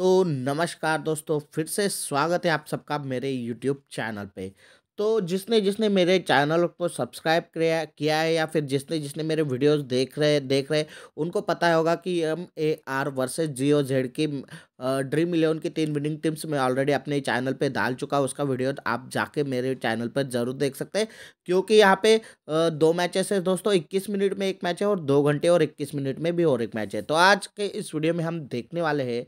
तो नमस्कार दोस्तों फिर से स्वागत है आप सबका मेरे यूट्यूब चैनल पे तो जिसने जिसने मेरे चैनल को सब्सक्राइब किया है या फिर जिसने जिसने मेरे वीडियोस देख रहे देख रहे उनको पता होगा कि एम ए आर वर्सेज जियो जेड की ड्रीम इलेवन की तीन विनिंग टीम्स मैं ऑलरेडी अपने चैनल पे डाल चुका उसका वीडियो आप जाके मेरे चैनल पर ज़रूर देख सकते हैं क्योंकि यहाँ पे दो मैचेस है दोस्तों इक्कीस मिनट में एक मैच है और दो घंटे और इक्कीस मिनट में भी और एक मैच है तो आज के इस वीडियो में हम देखने वाले हैं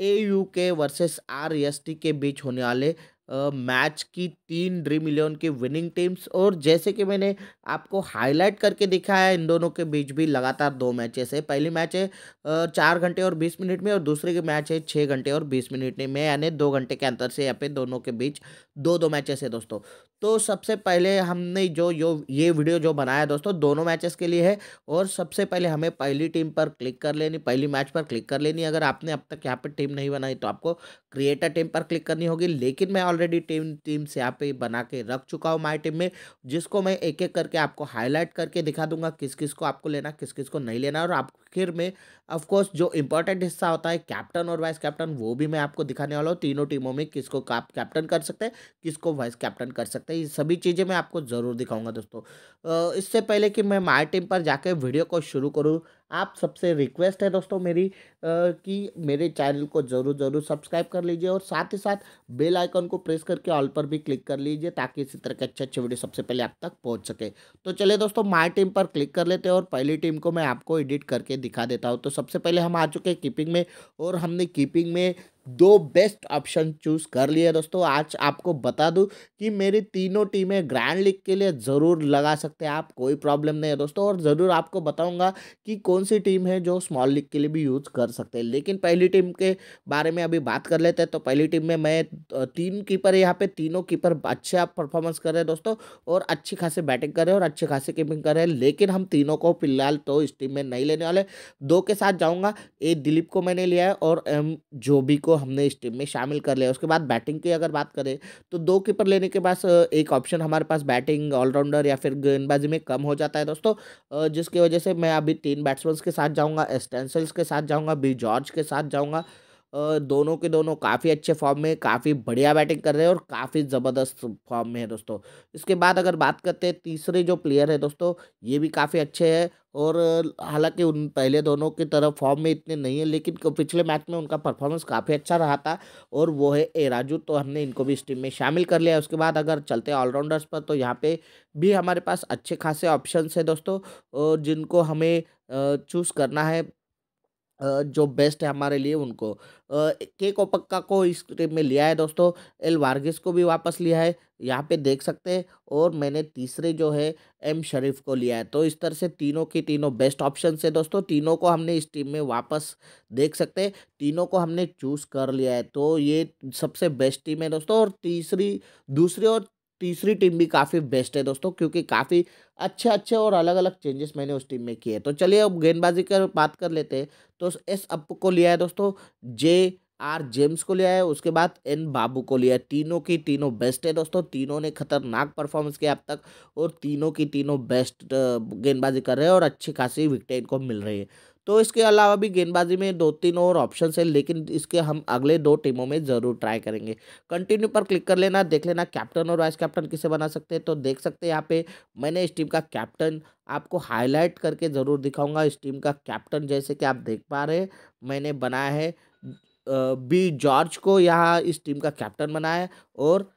A U K versus R S T के बीच होने वाले मैच की तीन ड्रीम इलेवन की विनिंग टीम्स और जैसे कि मैंने आपको हाईलाइट करके दिखाया है इन दोनों के बीच भी लगातार दो मैचेस है पहली मैच है चार घंटे और बीस मिनट में और दूसरे के मैच है छः घंटे और बीस मिनट में यानी दो घंटे के अंतर से यहाँ पे दोनों के बीच दो दो मैचेस है दोस्तों तो सबसे पहले हमने जो यो ये वीडियो जो बनाया दोस्तों दोनों मैचेस के लिए है और सबसे पहले हमें पहली टीम पर क्लिक कर लेनी पहली मैच पर क्लिक कर लेनी अगर आपने अब तक यहाँ पर टीम नहीं बनाई तो आपको क्रिएटर टीम पर क्लिक करनी होगी लेकिन मैं ऑलरेडी टीम टीम से यहाँ पे बना के रख चुका हूँ माई टीम में जिसको मैं एक एक करके आपको हाईलाइट करके दिखा दूंगा किस किस को आपको लेना किस किस को नहीं लेना और आप आखिर में ऑफकोर्स जो इंपॉर्टेंट हिस्सा होता है कैप्टन और वाइस कैप्टन वो भी मैं आपको दिखाने वाला हूँ तीनों टीमों में किसको कैप्टन कर सकते हैं किसको वाइस कैप्टन कर सकते हैं ये सभी चीज़ें मैं आपको ज़रूर दिखाऊंगा दोस्तों इससे पहले कि मैं माई टीम पर जाकर वीडियो को शुरू करूँ आप सबसे रिक्वेस्ट है दोस्तों मेरी आ, कि मेरे चैनल को ज़रूर ज़रूर सब्सक्राइब कर लीजिए और साथ ही साथ बेल आइकन को प्रेस करके ऑल पर भी क्लिक कर लीजिए ताकि इसी तरह के अच्छे अच्छे वीडियो सबसे पहले आप तक पहुँच सके तो चलिए दोस्तों माई टीम पर क्लिक कर लेते हैं और पहली टीम को मैं आपको एडिट करके दिखा देता हूँ तो सबसे पहले हम आ चुके हैं कीपिंग में और हमने कीपिंग में दो बेस्ट ऑप्शन चूज कर लिए दोस्तों आज आपको बता दूं कि मेरी तीनों टीमें ग्रैंड लीग के लिए ज़रूर लगा सकते हैं आप कोई प्रॉब्लम नहीं है दोस्तों और ज़रूर आपको बताऊंगा कि कौन सी टीम है जो स्मॉल लीग के लिए भी यूज़ कर सकते हैं लेकिन पहली टीम के बारे में अभी बात कर लेते हैं तो पहली टीम में मैं तीन कीपर यहाँ पे तीनों कीपर अच्छे परफॉर्मेंस कर रहे हैं दोस्तों और अच्छी खासी बैटिंग कर रहे हैं और अच्छी खासी कीपिंग कर रहे हैं लेकिन हम तीनों को फिलहाल तो इस टीम में नहीं लेने वाले दो के साथ जाऊँगा ए दिलीप को मैंने लिया है और एम जोबी को हमने इस टीम में शामिल कर लिया उसके बाद बैटिंग की अगर बात करें तो दो कीपर लेने के पास एक ऑप्शन हमारे पास बैटिंग ऑलराउंडर या फिर गेंदबाजी में कम हो जाता है दोस्तों जिसकी वजह से मैं अभी तीन बैट्समैन के साथ जाऊँगा एस्टेंसल्स के साथ जाऊँगा बी जॉर्ज के साथ जाऊँगा दोनों के दोनों काफ़ी अच्छे फॉर्म में काफ़ी बढ़िया बैटिंग कर रहे हैं और काफ़ी ज़बरदस्त फॉर्म में है दोस्तों इसके बाद अगर बात करते हैं तीसरे जो प्लेयर है दोस्तों ये भी काफ़ी अच्छे हैं और हालांकि उन पहले दोनों की तरफ फॉर्म में इतने नहीं है लेकिन पिछले मैच में उनका परफॉर्मेंस काफ़ी अच्छा रहा था और वो है ए राजू तो हमने इनको भी इस टीम में शामिल कर लिया उसके बाद अगर चलते हैं ऑलराउंडर्स पर तो यहाँ पे भी हमारे पास अच्छे खासे ऑप्शंस है दोस्तों जिनको हमें चूज़ करना है जो बेस्ट है हमारे लिए उनको के कोपक्का को इस टीम में लिया है दोस्तों एल वार्गिस को भी वापस लिया है यहाँ पे देख सकते हैं और मैंने तीसरे जो है एम शरीफ को लिया है तो इस तरह से तीनों की तीनों बेस्ट ऑप्शन है दोस्तों तीनों को हमने इस टीम में वापस देख सकते हैं तीनों को हमने चूज़ कर लिया है तो ये सबसे बेस्ट टीम है दोस्तों और तीसरी दूसरी और तीसरी टीम भी काफ़ी बेस्ट है दोस्तों क्योंकि काफ़ी अच्छे अच्छे और अलग अलग चेंजेस मैंने उस टीम में किए तो चलिए अब गेंदबाजी कर बात कर लेते हैं तो एस अप को लिया है दोस्तों जे आर जेम्स को लिया है उसके बाद एन बाबू को लिया है तीनों की तीनों बेस्ट है दोस्तों तीनों ने खतरनाक परफॉर्मेंस किया अब तक और तीनों की तीनों बेस्ट गेंदबाजी कर रहे हैं और अच्छी खासी विकटें इनको मिल रही है तो इसके अलावा भी गेंदबाजी में दो तीन और ऑप्शन है लेकिन इसके हम अगले दो टीमों में ज़रूर ट्राई करेंगे कंटिन्यू पर क्लिक कर लेना देख लेना कैप्टन और वाइस कैप्टन किसे बना सकते हैं तो देख सकते हैं यहाँ पे मैंने इस टीम का कैप्टन आपको हाईलाइट करके ज़रूर दिखाऊंगा इस टीम का कैप्टन जैसे कि आप देख पा रहे मैंने बनाया है बी जॉर्ज को यहाँ इस टीम का कैप्टन बनाया और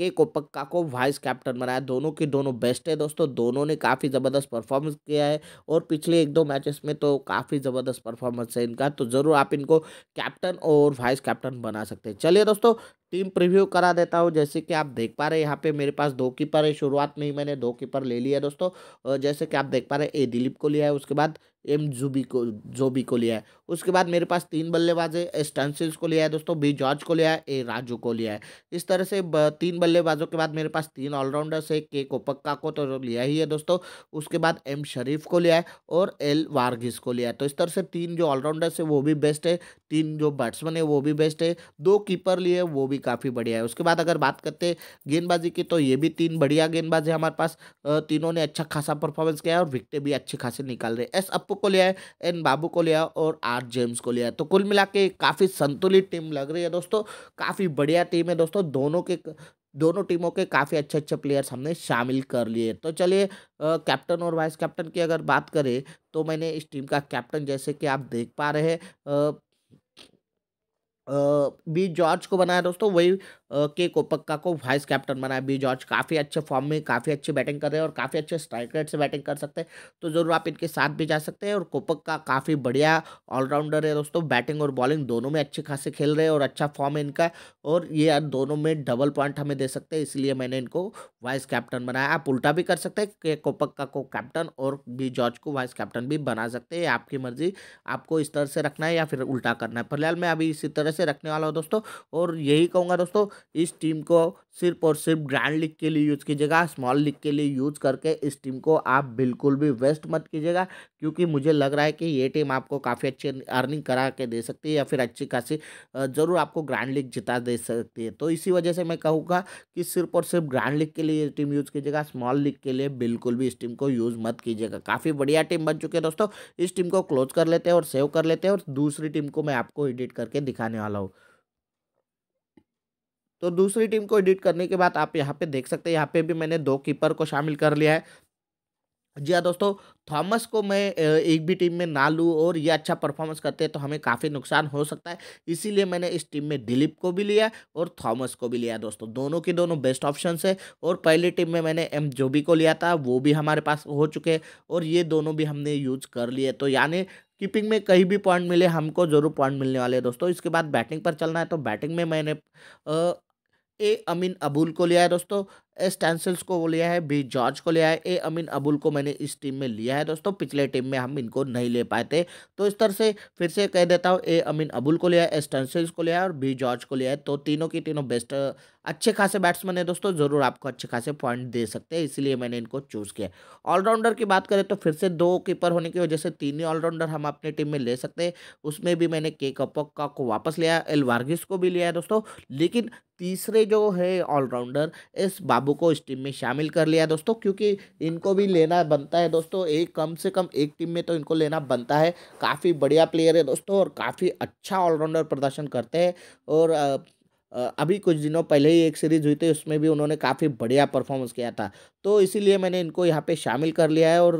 के को पक्का को वाइस कैप्टन बनाया दोनों के दोनों बेस्ट है दोस्तों दोनों ने काफ़ी ज़बरदस्त परफॉर्मेंस किया है और पिछले एक दो मैचेस में तो काफ़ी ज़बरदस्त परफॉर्मेंस है इनका तो ज़रूर आप इनको कैप्टन और वाइस कैप्टन बना सकते हैं चलिए दोस्तों टीम प्रीव्यू करा देता हूँ जैसे कि आप देख पा रहे हैं यहाँ पे मेरे पास दो कीपर है शुरुआत में ही मैंने दो कीपर ले लिया दोस्तों जैसे कि आप देख पा रहे हैं ए दिलीप को लिया है उसके बाद एम जूबी को जोबी को लिया है उसके बाद मेरे पास तीन बल्लेबाज है ए स्टनसिल्स को लिया है दोस्तों बी जॉर्ज को लिया है ए राजू को लिया है इस तरह से तीन बल्लेबाजों के बाद मेरे पास तीन ऑलराउंडर्स है के कोपक्का को तो लिया ही है दोस्तों उसके बाद एम शरीफ को लिया है और एल वार्गिस को लिया है तो इस तरह से तीन जो ऑलराउंडर्स है वो भी बेस्ट है तीन जो बैट्समैन है वो भी बेस्ट है दो कीपर लिए वो भी काफ़ी बढ़िया है उसके बाद अगर बात करते गेंदबाजी की तो ये भी तीन बढ़िया गेंदबाज है हमारे पास तीनों ने अच्छा खासा परफॉर्मेंस किया है और विकटें भी अच्छे खासे निकाल रहे एस अप्पू को लिया है एन बाबू को लिया और आर जेम्स को लिया तो कुल मिला के काफ़ी संतुलित टीम लग रही है दोस्तों काफ़ी बढ़िया टीम है दोस्तों दोनों के दोनों टीमों के काफ़ी अच्छे अच्छे प्लेयर्स हमने शामिल कर लिए तो चलिए कैप्टन और वाइस कैप्टन की अगर बात करें तो मैंने इस टीम का कैप्टन जैसे कि आप देख पा रहे हैं बी जॉर्ज को बनाया दोस्तों वही के कोपक्का को वाइस कैप्टन बनाया बी जॉर्ज काफ़ी अच्छे फॉर्म में काफ़ी अच्छी बैटिंग कर रहे हैं और काफ़ी अच्छे स्ट्राइक रेट से बैटिंग कर सकते हैं तो ज़रूर आप इनके साथ भी जा सकते हैं और कोपक्का काफ़ी बढ़िया ऑलराउंडर है दोस्तों बैटिंग और बॉलिंग दोनों में अच्छे खासे खेल रहे हैं और अच्छा फॉर्म है इनका और ये दोनों में डबल पॉइंट हमें दे सकते हैं इसलिए मैंने इनको वाइस कैप्टन बनाया आप उल्टा भी कर सकते हैं के कोपक्का को कैप्टन और बी जॉर्ज को वाइस कैप्टन भी बना सकते हैं आपकी मर्जी आपको इस तरह से रखना है या फिर उल्टा करना है फिलहाल मैं अभी इसी तरह से रखने वाला हूँ दोस्तों और यही कहूँगा दोस्तों इस टीम को सिर्फ और सिर्फ ग्रैंड लीग के लिए यूज़ कीजिएगा स्मॉल लीग के लिए यूज़ करके इस टीम को आप बिल्कुल भी वेस्ट मत कीजिएगा क्योंकि मुझे लग रहा है कि ये टीम आपको काफ़ी अच्छी अर्निंग करा के दे सकती है या फिर अच्छी खासी ज़रूर आपको ग्रैंड लीग जिता दे सकती है तो इसी वजह से मैं कहूँगा कि सिर्फ और सिर्फ ग्रैंड लीग के लिए ये टीम यूज़ कीजिएगा स्मॉल लीग के लिए बिल्कुल भी इस टीम को यूज़ मत कीजिएगा काफ़ी बढ़िया टीम बन चुकी है दोस्तों इस टीम को क्लोज कर लेते हैं और सेव कर लेते हैं और दूसरी टीम को मैं आपको एडिट करके दिखाने वाला हूँ तो दूसरी टीम को एडिट करने के बाद आप यहाँ पे देख सकते हैं यहाँ पे भी मैंने दो कीपर को शामिल कर लिया है जी हाँ दोस्तों थॉमस को मैं एक भी टीम में ना लूँ और ये अच्छा परफॉर्मेंस करते हैं तो हमें काफ़ी नुकसान हो सकता है इसीलिए मैंने इस टीम में दिलीप को भी लिया और थॉमस को भी लिया दोस्तों दोनों के दोनों बेस्ट ऑप्शन है और पहली टीम में मैंने एम जोबी को लिया था वो भी हमारे पास हो चुके और ये दोनों भी हमने यूज कर लिए तो यानी कीपिंग में कहीं भी पॉइंट मिले हमको जरूर पॉइंट मिलने वाले दोस्तों इसके बाद बैटिंग पर चलना है तो बैटिंग में मैंने आ, ए अमीन अबुल को लिया है दोस्तों स्टैंसल्स को लिया है बी जॉर्ज को लिया है ए अमीन अबुल को मैंने इस टीम में लिया है दोस्तों पिछले टीम में हम इनको नहीं ले पाए थे तो इस तरह से फिर से कह देता हूँ ए अमीन अबुल को लिया है स्टैंसल्स को लिया है और बी जॉर्ज को लिया है तो तीनों की तीनों बेस्ट अच्छे खासे बैट्समैन है दोस्तों ज़रूर आपको अच्छे खासे पॉइंट दे सकते हैं इसलिए मैंने इनको चूज़ किया ऑलराउंडर की बात करें तो फिर से दो कीपर होने की वजह से तीन ही ऑलराउंडर हम अपनी टीम में ले सकते हैं उसमें भी मैंने के कपक्का को वापस लिया एल वार्गिस को भी लिया है दोस्तों लेकिन तीसरे जो है ऑलराउंडर एस बाबू बाबू को इस टीम में शामिल कर लिया दोस्तों क्योंकि इनको भी लेना बनता है दोस्तों एक कम से कम एक टीम में तो इनको लेना बनता है काफ़ी बढ़िया प्लेयर है दोस्तों और काफ़ी अच्छा ऑलराउंडर प्रदर्शन करते हैं और अभी कुछ दिनों पहले ही एक सीरीज हुई थी उसमें भी उन्होंने काफ़ी बढ़िया परफॉर्मेंस किया था तो इसीलिए मैंने इनको यहाँ पे शामिल कर लिया है और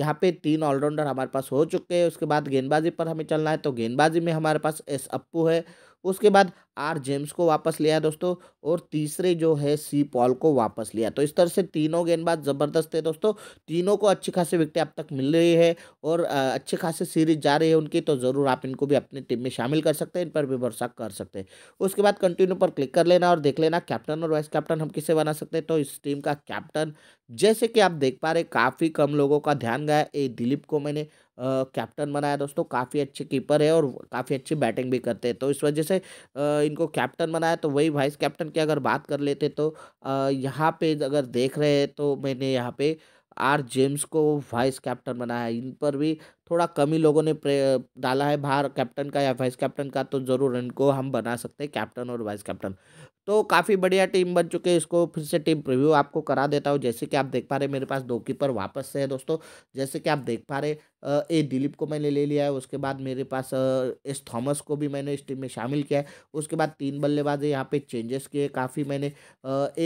यहाँ पे तीन ऑलराउंडर हमारे पास हो चुके हैं उसके बाद गेंदबाजी पर हमें चलना है तो गेंदबाजी में हमारे पास एस अप्पू है उसके बाद आर जेम्स को वापस लिया दोस्तों और तीसरे जो है सी पॉल को वापस लिया तो इस तरह से तीनों गेंदबाज ज़बरदस्त है दोस्तों तीनों को अच्छी खासी विकटें अब तक मिल रही है और अच्छी खासी सीरीज जा रही है उनकी तो ज़रूर आप इनको भी अपनी टीम में शामिल कर सकते हैं इन पर भी भरोसा कर सकते हैं उसके बाद कंटिन्यू पर क्लिक कर लेना और देख लेना कैप्टन और वाइस कैप्टन हम किसे बना सकते हैं तो इस टीम का कैप्टन जैसे कि आप देख पा रहे काफ़ी कम लोगों का ध्यान गया ए दिलीप को मैंने कैप्टन बनाया दोस्तों काफ़ी अच्छे कीपर है और काफ़ी अच्छी बैटिंग भी करते हैं तो इस वजह से इनको कैप्टन बनाया तो वही वाइस कैप्टन की अगर बात कर लेते तो यहाँ पे अगर देख रहे हैं तो मैंने यहाँ पे आर जेम्स को वाइस कैप्टन बनाया है इन पर भी थोड़ा कम ही लोगों ने डाला है बाहर कैप्टन का या वाइस कैप्टन का तो ज़रूर इनको हम बना सकते हैं कैप्टन और वाइस कैप्टन तो काफ़ी बढ़िया टीम बन चुके हैं इसको फिर से टीम प्रीव्यू आपको करा देता हूँ जैसे कि आप देख पा रहे मेरे पास दो कीपर वापस से है दोस्तों जैसे कि आप देख पा रहे ए दिलीप को मैंने ले लिया है उसके बाद मेरे पास एस थॉमस को भी मैंने इस टीम में शामिल किया है उसके बाद तीन बल्लेबाज यहाँ पे चेंजेस किए काफ़ी मैंने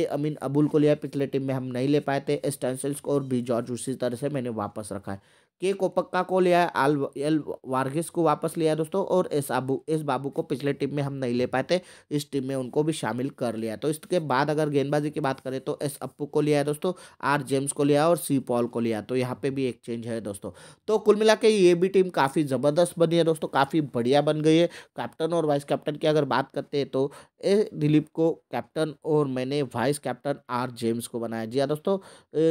ए अमीन अबुल को लिया पिछले टीम में हम नहीं ले पाए थे एस टेंसल्स को और बी जॉर्ज उसी तरह से मैंने वापस रखा है के कोपक्का को लिया आल एल वार्गिस को वापस लिया दोस्तों और एस आबू एस बाबू को पिछले टीम में हम नहीं ले पाए थे इस टीम में उनको भी शामिल कर लिया तो इसके बाद अगर गेंदबाजी की बात करें तो एस अप्पू को लिया है दोस्तों आर जेम्स को लिया और सी पॉल को लिया तो यहाँ पे भी एक चेंज है दोस्तों तो कुल मिला के ये भी टीम काफ़ी ज़बरदस्त बनी है दोस्तों काफ़ी बढ़िया बन गई है कैप्टन और वाइस कैप्टन की अगर बात करते हैं तो ए दिलीप को कैप्टन और मैंने वाइस कैप्टन आर जेम्स को बनाया जी हाँ दोस्तों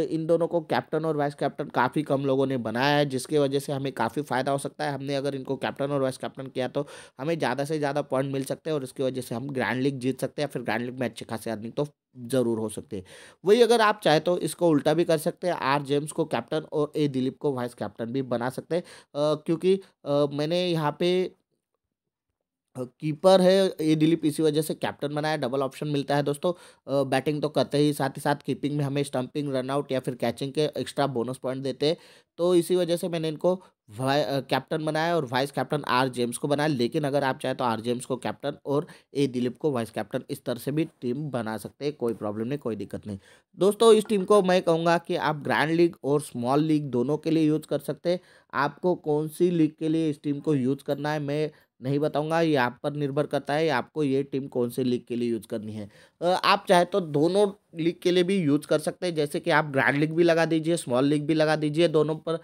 इन दोनों को कैप्टन और वाइस कैप्टन काफ़ी कम लोगों ने बनाया है जिसकी वजह से हमें काफ़ी फ़ायदा हो सकता है हमने अगर इनको कैप्टन और वाइस कैप्टन किया तो हमें ज़्यादा से ज़्यादा पॉइंट मिल सकते हैं और इसकी वजह से हम ग्रैंड लीग जीत सकते हैं फिर ग्रैंड लीग में अच्छे खासे आदमी तो ज़रूर हो सकते हैं वही अगर आप चाहे तो इसको उल्टा भी कर सकते हैं आर जेम्स को कैप्टन और ए दिलीप को वाइस कैप्टन भी बना सकते हैं क्योंकि आ, मैंने यहाँ पे कीपर है ये दिलीप इसी वजह से कैप्टन बनाया डबल ऑप्शन मिलता है दोस्तों बैटिंग तो करते ही साथ ही साथ कीपिंग में हमें स्टंपिंग रनआउट या फिर कैचिंग के एक्स्ट्रा बोनस पॉइंट देते हैं तो इसी वजह से मैंने इनको कैप्टन बनाया और वाइस कैप्टन आर जेम्स को बनाया लेकिन अगर आप चाहें तो आर जेम्स को कैप्टन और ए दिलीप को वाइस कैप्टन इस तरह से भी टीम बना सकते हैं कोई प्रॉब्लम नहीं कोई दिक्कत नहीं दोस्तों इस टीम को मैं कहूँगा कि आप ग्रैंड लीग और स्मॉल लीग दोनों के लिए यूज़ कर सकते हैं आपको कौन सी लीग के लिए इस टीम को यूज़ करना है मैं नहीं बताऊंगा ये आप पर निर्भर करता है आपको ये टीम कौन से लीग के लिए यूज़ करनी है आप चाहे तो दोनों लीग के लिए भी यूज़ कर सकते हैं जैसे कि आप ग्रैंड लीग भी लगा दीजिए स्मॉल लीग भी लगा दीजिए दोनों पर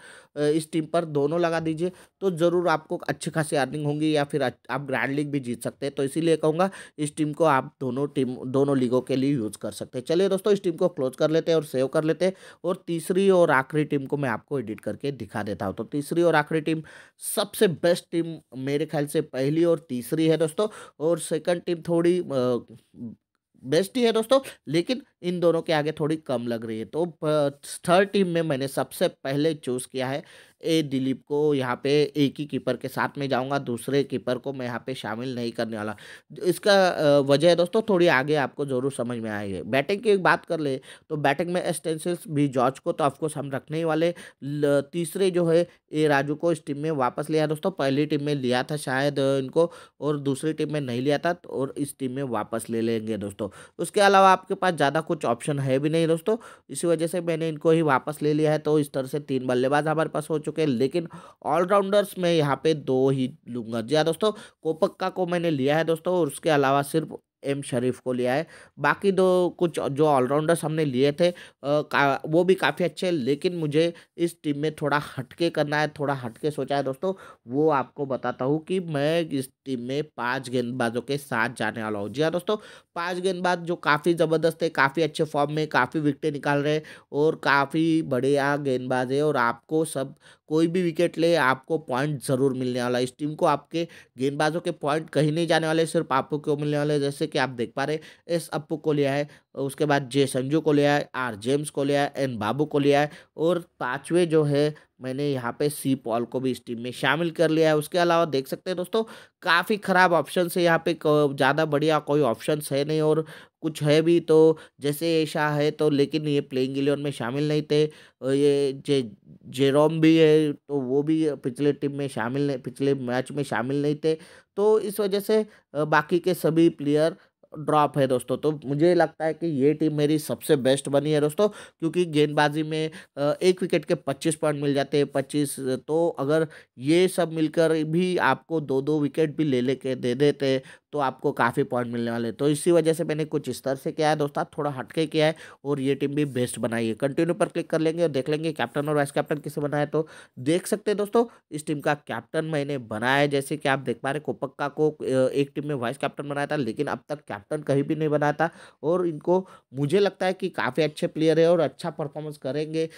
इस टीम पर दोनों लगा दीजिए तो ज़रूर आपको अच्छी खासी अर्निंग होंगी या फिर आप ग्रैंड लीग भी जीत सकते हैं तो इसीलिए कहूँगा इस टीम को आप दोनों टीम दोनों लीगों के लिए यूज़ कर सकते हैं चलिए दोस्तों इस टीम को क्लोज कर लेते हैं और सेव कर लेते हैं और तीसरी और आखिरी टीम को मैं आपको एडिट करके दिखा देता हूँ तो तीसरी और आखिरी टीम सबसे बेस्ट टीम मेरे ख्याल से पहली और तीसरी है दोस्तों और सेकंड टीम थोड़ी बेस्ट ही है दोस्तों लेकिन इन दोनों के आगे थोड़ी कम लग रही है तो थर्ड टीम में मैंने सबसे पहले चूज़ किया है ए दिलीप को यहाँ पे एक ही कीपर के साथ में जाऊँगा दूसरे कीपर को मैं यहाँ पे शामिल नहीं करने वाला इसका वजह है दोस्तों थोड़ी आगे आपको ज़रूर समझ में आएगी बैटिंग की बात कर ले तो बैटिंग में एस्टेंसिल्स भी जॉर्ज को तो ऑफकोर्स हम रखने ही वाले तीसरे जो है ए राजू को इस टीम में वापस लिया दोस्तों पहली टीम में लिया था शायद इनको और दूसरी टीम में नहीं लिया था तो और इस टीम में वापस ले लेंगे दोस्तों उसके अलावा आपके पास ज़्यादा कुछ ऑप्शन है भी नहीं दोस्तों इसी वजह से मैंने इनको ही वापस ले लिया है तो इस तरह से तीन बल्लेबाज हमारे पास हो चुके चुके हैं लेकिन ऑलराउंडर्स में यहाँ पे दो ही लूँगा जी हाँ दोस्तों कोपक्का को मैंने लिया है दोस्तों और उसके अलावा सिर्फ एम शरीफ को लिया है बाकी दो कुछ जो ऑलराउंडर्स हमने लिए थे आ, वो भी काफ़ी अच्छे लेकिन मुझे इस टीम में थोड़ा हटके करना है थोड़ा हटके सोचा है दोस्तों वो आपको बताता हूँ कि मैं इस टीम में पांच गेंदबाजों के साथ जाने वाला हूँ जी हाँ दोस्तों पांच गेंदबाज जो काफ़ी ज़बरदस्त है काफ़ी अच्छे फॉर्म में काफ़ी विकटें निकाल रहे हैं और काफ़ी बढ़िया गेंदबाज है और आपको सब कोई भी विकेट ले आपको पॉइंट ज़रूर मिलने वाला है इस टीम को आपके गेंदबाजों के पॉइंट कहीं नहीं जाने वाले सिर्फ आपको क्यों मिलने वाले जैसे कि आप देख पा रहे एस अप्पू को लिया है उसके बाद जे संजू को लिया है आर जेम्स को लिया है एन बाबू को लिया है और पाँचवें जो है मैंने यहाँ पे सी पॉल को भी इस टीम में शामिल कर लिया है उसके अलावा देख सकते हैं दोस्तों काफ़ी ख़राब ऑप्शन है यहाँ पे ज़्यादा बढ़िया कोई ऑप्शन है नहीं और कुछ है भी तो जैसे ऐशा है तो लेकिन ये प्लेइंग एलेवन में शामिल नहीं थे ये जे जेरोम भी है तो वो भी पिछले टीम में शामिल नहीं पिछले मैच में शामिल नहीं थे तो इस वजह से बाकी के सभी प्लेयर ड्रॉप है दोस्तों तो मुझे लगता है कि ये टीम मेरी सबसे बेस्ट बनी है दोस्तों क्योंकि गेंदबाजी में एक विकेट के पच्चीस पॉइंट मिल जाते हैं पच्चीस तो अगर ये सब मिलकर भी आपको दो दो विकेट भी ले लेके दे देते तो आपको काफ़ी पॉइंट मिलने वाले तो इसी वजह से मैंने कुछ इस तरह से किया है दोस्तों थोड़ा हटके किया है और ये टीम भी बेस्ट बनाई है कंटिन्यू पर क्लिक कर लेंगे और देख लेंगे कैप्टन और वाइस कैप्टन किसे बनाया तो देख सकते हैं दोस्तों इस टीम का कैप्टन मैंने बनाया है जैसे कि आप देख पा रहे कोपक्का को एक टीम में वाइस कैप्टन बनाया था लेकिन अब तक कैप्टन कहीं भी नहीं बनाया था और इनको मुझे लगता है कि काफ़ी अच्छे प्लेयर है और अच्छा परफॉर्मेंस करेंगे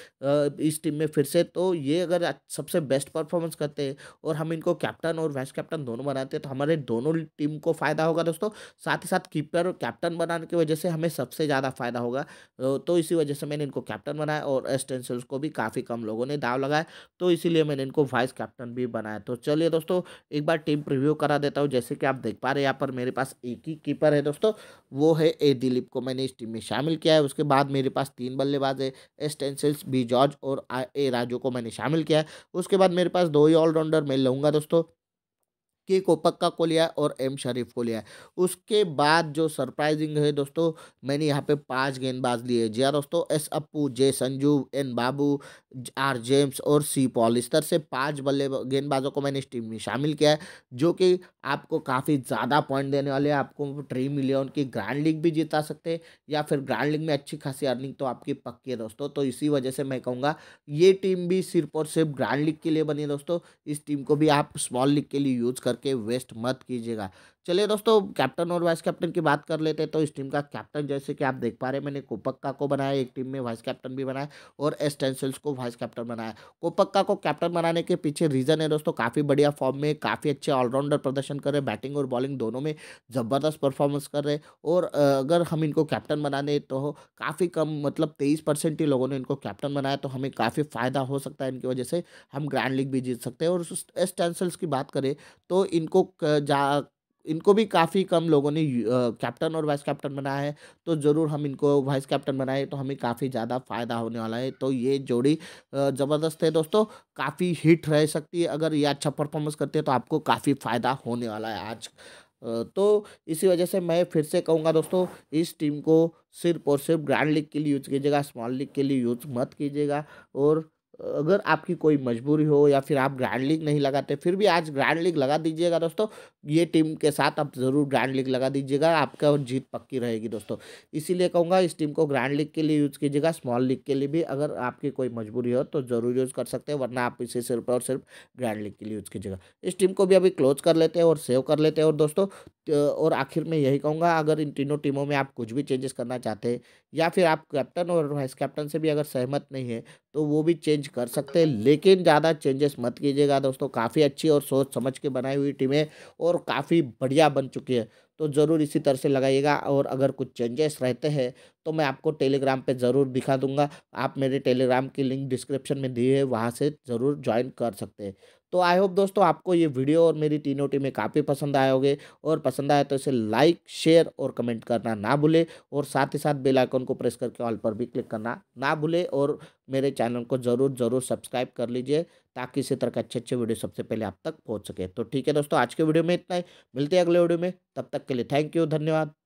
इस टीम में फिर से तो ये अगर सबसे बेस्ट परफॉर्मेंस करते हैं और हम इनको कैप्टन और वाइस कैप्टन दोनों बनाते हैं तो हमारे दोनों टीम को फ़ायदा होगा दोस्तों साथ ही साथ कीपर कैप्टन बनाने की वजह से हमें सबसे ज़्यादा फ़ायदा होगा तो इसी वजह से मैंने इनको कैप्टन बनाया और एस्टेंसल्स को भी काफ़ी कम लोगों ने दाव लगाया तो इसीलिए मैंने इनको वाइस कैप्टन भी बनाया तो चलिए दोस्तों एक बार टीम प्रिव्यू करा देता हूँ जैसे कि आप देख पा रहे यहाँ पर मेरे पास एक ही कीपर है दोस्तों वो है ए दिलीप को मैंने इस टीम में शामिल किया है उसके बाद मेरे पास तीन बल्लेबाज है एस्टेंसल्स बी जॉर्ज और ए राजू को मैंने शामिल किया है उसके बाद मेरे पास दो ही ऑलराउंडर मैं लूँगा दोस्तों के कोपक्का को लिया और एम शरीफ को लिया उसके बाद जो सरप्राइजिंग है दोस्तों मैंने यहाँ पे पांच गेंदबाज लिए जी हाँ दोस्तों S Appu J Sanju N Babu R James और सी पॉल इस तरह से पांच बल्ले गेंदबाजों को मैंने इस टीम में शामिल किया है जो कि आपको काफ़ी ज़्यादा पॉइंट देने वाले हैं आपको ड्रीम इलेवन की ग्रांड लीग भी जिता सकते हैं या फिर ग्रांड लीग में अच्छी खासी अर्निंग तो आपकी पक्की है दोस्तों तो इसी वजह से मैं कहूँगा ये टीम भी सिर्फ और सिर्फ ग्रांड लीग के लिए बनी है दोस्तों इस टीम को भी आप स्मॉल लीग के लिए यूज़ कर करके वेस्ट मत कीजिएगा चलिए दोस्तों कैप्टन और वाइस कैप्टन की बात कर लेते हैं तो इस टीम का कैप्टन जैसे कि आप देख पा रहे हैं मैंने कोपक्का को बनाया एक टीम में वाइस कैप्टन भी बनाया और एस्टेंसल्स को वाइस कैप्टन बनाया कोपक्का को कैप्टन बनाने के पीछे रीज़न है दोस्तों काफ़ी बढ़िया फॉर्म में काफ़ी अच्छे ऑलराउंडर प्रदर्शन कर रहे बैटिंग और बॉलिंग दोनों में ज़बरदस्त परफॉर्मेंस कर रहे और अगर हम इनको कैप्टन बनाने तो काफ़ी कम मतलब तेईस परसेंट ही लोगों ने इनको कैप्टन बनाया तो हमें काफ़ी फ़ायदा हो सकता है इनकी वजह से हम ग्रैंड लीग भी जीत सकते हैं और एस्टेंसल्स की बात करें तो इनको जा इनको भी काफ़ी कम लोगों ने कैप्टन और वाइस कैप्टन बनाया है तो ज़रूर हम इनको वाइस कैप्टन बनाए तो हमें काफ़ी ज़्यादा फ़ायदा होने वाला है तो ये जोड़ी ज़बरदस्त है दोस्तों काफ़ी हिट रह सकती है अगर ये अच्छा परफॉर्मेंस करते हैं तो आपको काफ़ी फ़ायदा होने वाला है आज तो इसी वजह से मैं फिर से कहूँगा दोस्तों इस टीम को सिर्फ और सिर्फ ग्रैंड लीग के लिए यूज कीजिएगा स्मॉल लीग के लिए यूज मत कीजिएगा और अगर आपकी कोई मजबूरी हो या फिर आप ग्रैंड लीग नहीं लगाते फिर भी आज ग्रैंड लीग लगा दीजिएगा दोस्तों ये टीम के साथ आप ज़रूर ग्रैंड लीग लगा दीजिएगा आपका जीत पक्की रहेगी दोस्तों इसीलिए कहूँगा इस टीम को ग्रैंड लीग के लिए यूज़ कीजिएगा स्मॉल लीग के लिए भी अगर आपकी कोई मजबूरी हो तो ज़रूर यूज़ कर सकते हैं वरना आप इसे सिर्फ और सिर्फ ग्रैंड लीग के लिए यूज़ कीजिएगा इस टीम को भी अभी क्लोज कर लेते हैं और सेव कर लेते हैं और दोस्तों और आखिर में यही कहूँगा अगर इन तीनों टीमों में आप कुछ भी चेंजेस करना चाहते हैं या फिर आप कैप्टन और वाइस कैप्टन से भी अगर सहमत नहीं है तो वो भी चेंज कर सकते हैं लेकिन ज़्यादा चेंजेस मत कीजिएगा दोस्तों काफ़ी अच्छी और सोच समझ के बनाई हुई टीमें और काफ़ी बढ़िया बन चुकी है तो ज़रूर इसी तरह से लगाइएगा और अगर कुछ चेंजेस रहते हैं तो मैं आपको टेलीग्राम पे ज़रूर दिखा दूंगा आप मेरे टेलीग्राम की लिंक डिस्क्रिप्शन में दी है वहाँ से ज़रूर ज्वाइन कर सकते हैं तो आई होप दोस्तों आपको ये वीडियो और मेरी तीनों टीमें काफ़ी पसंद आए होंगे और पसंद आए तो इसे लाइक शेयर और कमेंट करना ना भूले और साथ ही साथ बेलाइकन को प्रेस करके ऑल पर भी क्लिक करना ना भूले और मेरे चैनल को ज़रूर ज़रूर सब्सक्राइब कर लीजिए ताकि इसी तरह के अच्छे अच्छे वीडियो सबसे पहले आप तक पहुँच सके तो ठीक है दोस्तों आज के वीडियो में इतना ही मिलते हैं अगले वीडियो में तब तक के लिए थैंक यू धन्यवाद